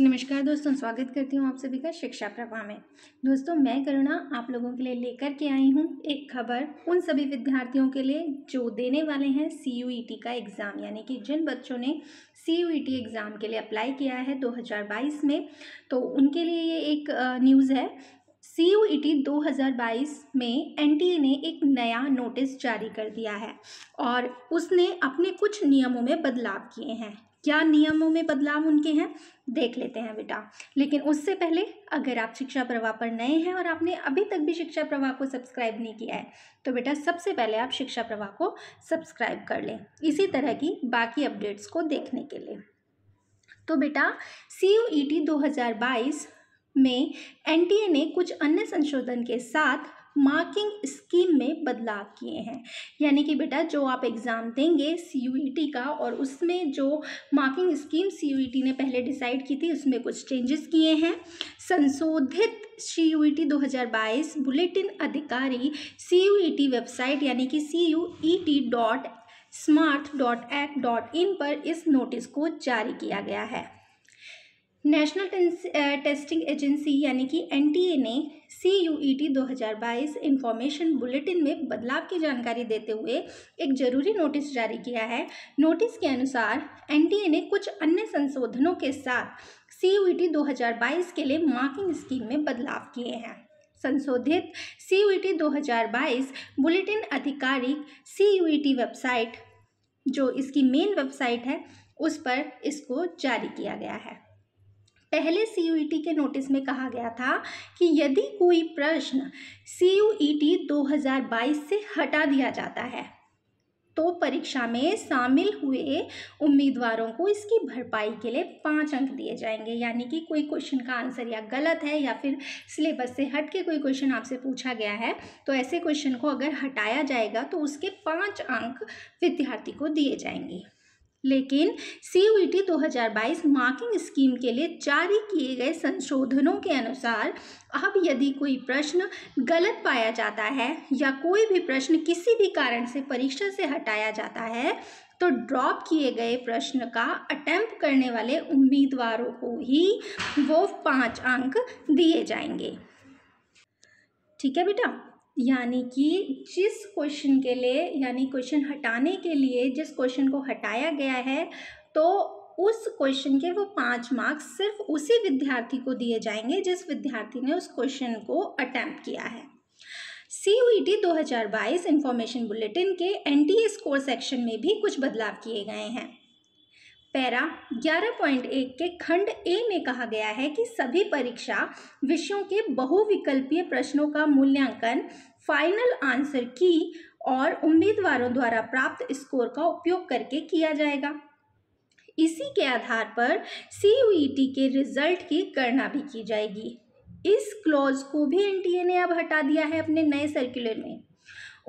नमस्कार दोस्तों स्वागत करती हूँ आप सभी का शिक्षा प्रभा में दोस्तों मैं करुणा आप लोगों के लिए लेकर के आई हूँ एक खबर उन सभी विद्यार्थियों के लिए जो देने वाले हैं सी e का एग्ज़ाम यानी कि जिन बच्चों ने सी एग्ज़ाम e के लिए अप्लाई किया है 2022 में तो उनके लिए ये एक न्यूज़ है सी यू ई टी दो हज़ार बाईस में एन टी ए ने एक नया नोटिस जारी कर दिया है और उसने अपने कुछ नियमों में बदलाव किए हैं क्या नियमों में बदलाव उनके हैं देख लेते हैं बेटा लेकिन उससे पहले अगर आप शिक्षा प्रवाह पर नए हैं और आपने अभी तक भी शिक्षा प्रवाह को सब्सक्राइब नहीं किया है तो बेटा सबसे पहले आप शिक्षा प्रवाह को सब्सक्राइब कर लें इसी तरह की बाकी अपडेट्स को देखने के लिए तो बेटा सी यू ई टी में एन ने कुछ अन्य संशोधन के साथ मार्किंग स्कीम बदलाव किए हैं यानी कि बेटा जो आप एग्ज़ाम देंगे सी e का और उसमें जो मार्किंग स्कीम सी ने पहले डिसाइड की थी उसमें कुछ चेंजेस किए हैं संशोधित सी यू ई टी दो हज़ार बाईस बुलेटिन अधिकारी C U E T website यानी कि C U E T dot smart dot एक्ट डॉट इन पर इस नोटिस को जारी किया गया है नेशनल टेस्टिंग एजेंसी यानी कि एनटीए ने सी यू ई टी दो हज़ार बाईस इन्फॉर्मेशन बुलेटिन में बदलाव की जानकारी देते हुए एक जरूरी नोटिस जारी किया है नोटिस के अनुसार एनटीए ने कुछ अन्य संशोधनों के साथ सी यू ई टी दो हज़ार बाईस के लिए मार्किंग स्कीम में बदलाव किए हैं संशोधित सी यू ई टी दो हज़ार बाईस बुलेटिन आधिकारिक C U E T website जो इसकी मेन वेबसाइट है उस पर इसको जारी किया गया है पहले सी e के नोटिस में कहा गया था कि यदि कोई प्रश्न e सी 2022 से हटा दिया जाता है तो परीक्षा में शामिल हुए उम्मीदवारों को इसकी भरपाई के लिए पाँच अंक दिए जाएंगे यानी कि कोई क्वेश्चन का आंसर या गलत है या फिर सिलेबस से हट के कोई क्वेश्चन आपसे पूछा गया है तो ऐसे क्वेश्चन को अगर हटाया जाएगा तो उसके पाँच अंक विद्यार्थी को दिए जाएंगे लेकिन सी टी e दो हजार बाईस मार्किंग स्कीम के लिए जारी किए गए संशोधनों के अनुसार अब यदि कोई प्रश्न गलत पाया जाता है या कोई भी प्रश्न किसी भी कारण से परीक्षा से हटाया जाता है तो ड्रॉप किए गए प्रश्न का अटैम्प्ट करने वाले उम्मीदवारों को ही वो पाँच अंक दिए जाएंगे ठीक है बेटा यानी कि जिस क्वेश्चन के लिए यानी क्वेश्चन हटाने के लिए जिस क्वेश्चन को हटाया गया है तो उस क्वेश्चन के वो पाँच मार्क्स सिर्फ उसी विद्यार्थी को दिए जाएंगे जिस विद्यार्थी ने उस क्वेश्चन को अटैम्प्ट किया है सी यू टी दो हज़ार बाईस इन्फॉर्मेशन बुलेटिन के N T A score section में भी कुछ बदलाव किए गए हैं पैरा 11.1 के खंड ए में कहा गया है कि सभी परीक्षा विषयों के बहुविकल्पीय प्रश्नों का मूल्यांकन फाइनल आंसर की और उम्मीदवारों द्वारा प्राप्त स्कोर का उपयोग करके किया जाएगा इसी के आधार पर सी e के रिजल्ट की गणना भी की जाएगी इस क्लॉज को भी एनटीए ने अब हटा दिया है अपने नए सर्कुलर में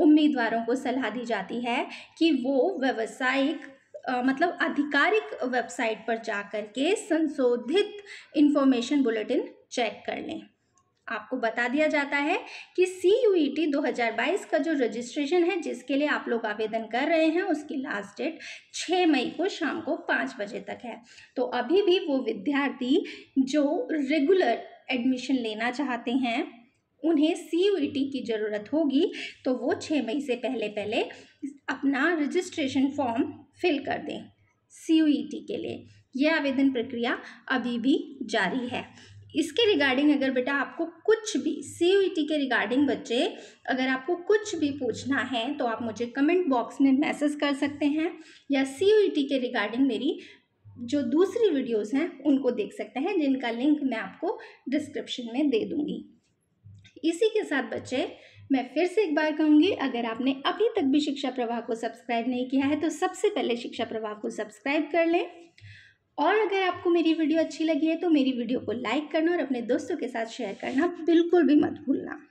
उम्मीदवारों को सलाह दी जाती है कि वो व्यावसायिक आ, मतलब आधिकारिक वेबसाइट पर जा कर के संशोधित इन्फॉर्मेशन बुलेटिन चेक कर लें आपको बता दिया जाता है कि सी यू ई टी दो हज़ार बाईस का जो रजिस्ट्रेशन है जिसके लिए आप लोग आवेदन कर रहे हैं उसकी लास्ट डेट छः मई को शाम को पाँच बजे तक है तो अभी भी वो विद्यार्थी जो रेगुलर एडमिशन लेना चाहते हैं उन्हें सी यू ई टी की ज़रूरत होगी तो वो छः मई से पहले पहले अपना रजिस्ट्रेशन फॉर्म फिल कर दें सी e के लिए यह आवेदन प्रक्रिया अभी भी जारी है इसके रिगार्डिंग अगर बेटा आपको कुछ भी सी e के रिगार्डिंग बच्चे अगर आपको कुछ भी पूछना है तो आप मुझे कमेंट बॉक्स में मैसेज कर सकते हैं या सी e के रिगार्डिंग मेरी जो दूसरी वीडियोस हैं उनको देख सकते हैं जिनका लिंक मैं आपको डिस्क्रिप्शन में दे दूँगी इसी के साथ बच्चे मैं फिर से एक बार कहूँगी अगर आपने अभी तक भी शिक्षा प्रवाह को सब्सक्राइब नहीं किया है तो सबसे पहले शिक्षा प्रवाह को सब्सक्राइब कर लें और अगर आपको मेरी वीडियो अच्छी लगी है तो मेरी वीडियो को लाइक करना और अपने दोस्तों के साथ शेयर करना बिल्कुल भी मत भूलना